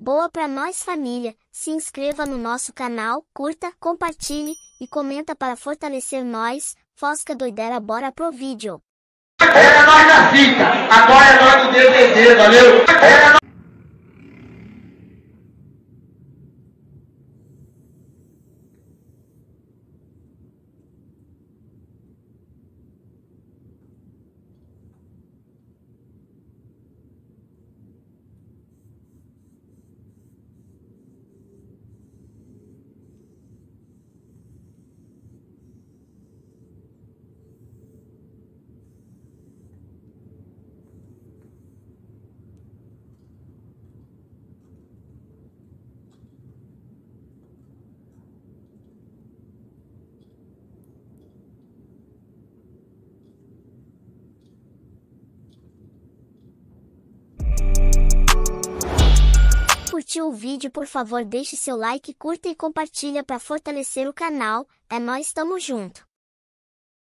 Boa para nós família, se inscreva no nosso canal, curta, compartilhe e comenta para fortalecer nós. Fosca doidera bora pro vídeo. Era nós na fita, agora é nós no DVD, valeu? Era nós... curtiu o vídeo por favor deixe seu like, curta e compartilha para fortalecer o canal, é nós estamos junto.